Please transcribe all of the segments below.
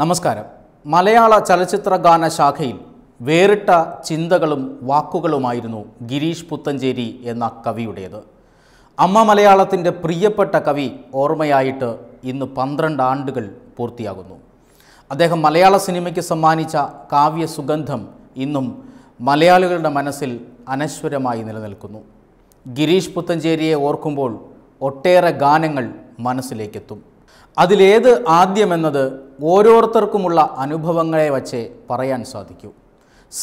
നമസ്കാരം മലയാള ചലച്ചിത്ര ഗാന ശാഖയിൽ വേറിട്ട ചിന്തകളും വാക്കുകളുമായിരുന്നു ഗിരീഷ് പുത്തഞ്ചേരി എന്ന കവിയുടേത് അമ്മ മലയാളത്തിൻ്റെ പ്രിയപ്പെട്ട കവി ഓർമ്മയായിട്ട് ഇന്ന് പന്ത്രണ്ട് ആണ്ടുകൾ പൂർത്തിയാകുന്നു അദ്ദേഹം മലയാള സിനിമയ്ക്ക് സമ്മാനിച്ച കാവ്യ സുഗന്ധം ഇന്നും മലയാളികളുടെ മനസ്സിൽ അനശ്വരമായി നിലനിൽക്കുന്നു ഗിരീഷ് പുത്തഞ്ചേരിയെ ഓർക്കുമ്പോൾ ഒട്ടേറെ ഗാനങ്ങൾ മനസ്സിലേക്കെത്തും അതിലേത് ആദ്യമെന്നത് ഓരോരുത്തർക്കുമുള്ള അനുഭവങ്ങളെ വച്ച് പറയാൻ സാധിക്കൂ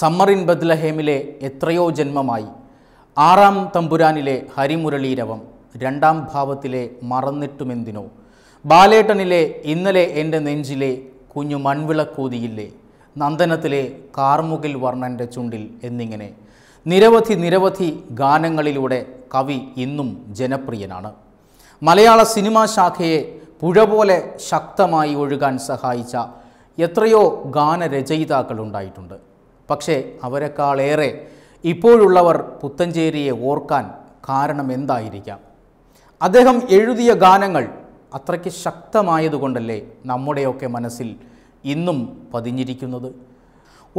സമ്മറിൻ ബദ്ലഹേമിലെ എത്രയോ ജന്മമായി ആറാം തമ്പുരാനിലെ ഹരിമുരളീരവം രണ്ടാം ഭാവത്തിലെ മറന്നിട്ടുമെന്തിനോ ബാലേട്ടനിലെ ഇന്നലെ എൻ്റെ നെഞ്ചിലെ കുഞ്ഞു മൺവിളക്കൂതിയില്ലേ നന്ദനത്തിലെ കാർമുകിൽ വർണ്ണൻ്റെ ചുണ്ടിൽ എന്നിങ്ങനെ നിരവധി നിരവധി ഗാനങ്ങളിലൂടെ കവി ഇന്നും ജനപ്രിയനാണ് മലയാള സിനിമാ ശാഖയെ പുഴ പോലെ ശക്തമായി ഒഴുകാൻ സഹായിച്ച എത്രയോ ഉണ്ടായിട്ടുണ്ട് പക്ഷേ അവരെക്കാളേറെ ഇപ്പോഴുള്ളവർ പുത്തഞ്ചേരിയെ ഓർക്കാൻ കാരണം എന്തായിരിക്കാം അദ്ദേഹം എഴുതിയ ഗാനങ്ങൾ അത്രയ്ക്ക് ശക്തമായതുകൊണ്ടല്ലേ നമ്മുടെയൊക്കെ മനസ്സിൽ ഇന്നും പതിഞ്ഞിരിക്കുന്നത്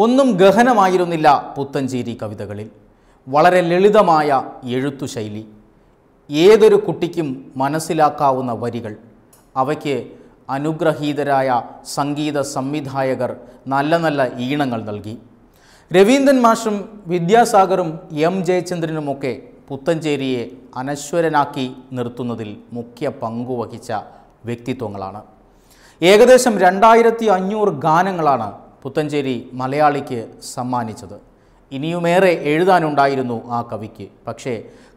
ഒന്നും ഗഹനമായിരുന്നില്ല പുത്തഞ്ചേരി കവിതകളിൽ വളരെ ലളിതമായ എഴുത്തുശൈലി ഏതൊരു കുട്ടിക്കും മനസ്സിലാക്കാവുന്ന വരികൾ അവയ്ക്ക് അനുഗ്രഹീതരായ സംഗീത സംവിധായകർ നല്ല നല്ല ഈണങ്ങൾ നൽകി രവീന്ദ്രൻ മാഷും വിദ്യാസാഗറും എം ജയചന്ദ്രനുമൊക്കെ പുത്തഞ്ചേരിയെ അനശ്വരനാക്കി നിർത്തുന്നതിൽ മുഖ്യ പങ്കുവഹിച്ച വ്യക്തിത്വങ്ങളാണ് ഏകദേശം രണ്ടായിരത്തി അഞ്ഞൂറ് ഗാനങ്ങളാണ് പുത്തഞ്ചേരി മലയാളിക്ക് സമ്മാനിച്ചത് ഇനിയുമേറെ എഴുതാനുണ്ടായിരുന്നു ആ കവിക്ക് പക്ഷേ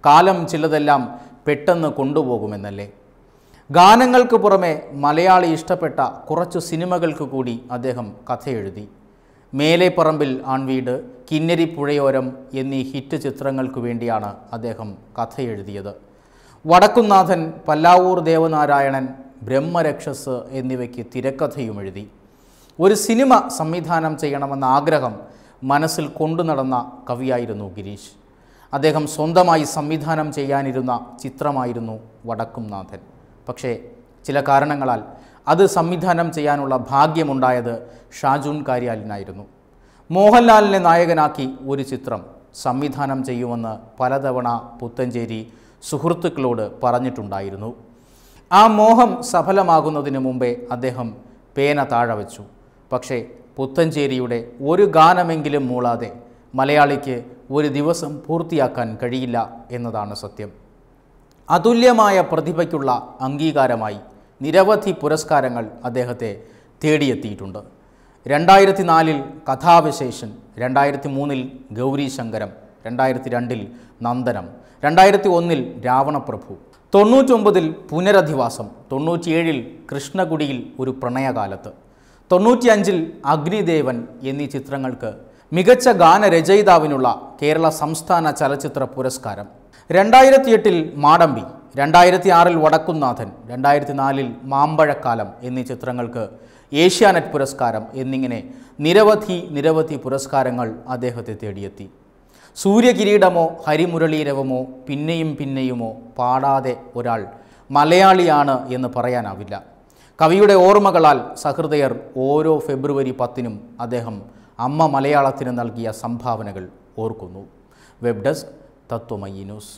കാലം ചിലതെല്ലാം പെട്ടെന്ന് കൊണ്ടുപോകുമെന്നല്ലേ ഗാനങ്ങൾക്ക് പുറമെ മലയാളി ഇഷ്ടപ്പെട്ട കുറച്ചു സിനിമകൾക്ക് കൂടി അദ്ദേഹം കഥയെഴുതി മേലെപ്പറമ്പിൽ ആൺവീട് കിന്നരി പുഴയോരം എന്നീ ഹിറ്റ് ചിത്രങ്ങൾക്കു വേണ്ടിയാണ് അദ്ദേഹം കഥയെഴുതിയത് വടക്കുന്നാഥൻ പല്ലാവൂർ ദേവനാരായണൻ ബ്രഹ്മരക്ഷസ് എന്നിവയ്ക്ക് തിരക്കഥയും എഴുതി ഒരു സിനിമ സംവിധാനം ചെയ്യണമെന്ന ആഗ്രഹം മനസ്സിൽ കൊണ്ടു നടന്ന കവിയായിരുന്നു ഗിരീഷ് അദ്ദേഹം സ്വന്തമായി സംവിധാനം ചെയ്യാനിരുന്ന ചിത്രമായിരുന്നു വടക്കും നാഥൻ പക്ഷേ ചില കാരണങ്ങളാൽ അത് സംവിധാനം ചെയ്യാനുള്ള ഭാഗ്യമുണ്ടായത് ഷാജുൻ കാര്യാലിനായിരുന്നു മോഹൻലാലിനെ നായകനാക്കി ഒരു ചിത്രം സംവിധാനം ചെയ്യുമെന്ന് പലതവണ പുത്തഞ്ചേരി സുഹൃത്തുക്കളോട് പറഞ്ഞിട്ടുണ്ടായിരുന്നു ആ മോഹം സഫലമാകുന്നതിന് മുമ്പേ അദ്ദേഹം പേന താഴെ വച്ചു പക്ഷേ പുത്തഞ്ചേരിയുടെ ഒരു ഗാനമെങ്കിലും മൂളാതെ മലയാളിക്ക് ഒരു ദിവസം പൂർത്തിയാക്കാൻ കഴിയില്ല എന്നതാണ് സത്യം അതുല്യമായ പ്രതിഭയ്ക്കുള്ള അംഗീകാരമായി നിരവധി പുരസ്കാരങ്ങൾ അദ്ദേഹത്തെ തേടിയെത്തിയിട്ടുണ്ട് രണ്ടായിരത്തി നാലിൽ കഥാവിശേഷൻ രണ്ടായിരത്തി മൂന്നിൽ ഗൗരീശങ്കരം രണ്ടായിരത്തി രണ്ടിൽ നന്ദനം രണ്ടായിരത്തി ഒന്നിൽ രാവണപ്രഭു തൊണ്ണൂറ്റൊമ്പതിൽ പുനരധിവാസം തൊണ്ണൂറ്റിയേഴിൽ കൃഷ്ണകുടിയിൽ ഒരു പ്രണയകാലത്ത് തൊണ്ണൂറ്റിയഞ്ചിൽ അഗ്നിദേവൻ എന്നീ ചിത്രങ്ങൾക്ക് മികച്ച ഗാനരചയിതാവിനുള്ള കേരള സംസ്ഥാന ചലച്ചിത്ര പുരസ്കാരം രണ്ടായിരത്തി എട്ടിൽ മാടമ്പി രണ്ടായിരത്തി ആറിൽ വടക്കുന്നാഥൻ രണ്ടായിരത്തി നാലിൽ മാമ്പഴക്കാലം എന്നീ ചിത്രങ്ങൾക്ക് ഏഷ്യാനെറ്റ് പുരസ്കാരം എന്നിങ്ങനെ നിരവധി നിരവധി പുരസ്കാരങ്ങൾ അദ്ദേഹത്തെ തേടിയെത്തി സൂര്യകിരീടമോ ഹരിമുരളീരവമോ പിന്നെയും പിന്നെയുമോ പാടാതെ ഒരാൾ മലയാളിയാണ് എന്ന് പറയാനാവില്ല കവിയുടെ ഓർമ്മകളാൽ സഹൃദയർ ഓരോ ഫെബ്രുവരി പത്തിനും അദ്ദേഹം അമ്മ മലയാളത്തിന് നൽകിയ സംഭാവനകൾ ഓർക്കുന്നു വെബ് ഡെസ്ക് തത്വമയി ന്യൂസ്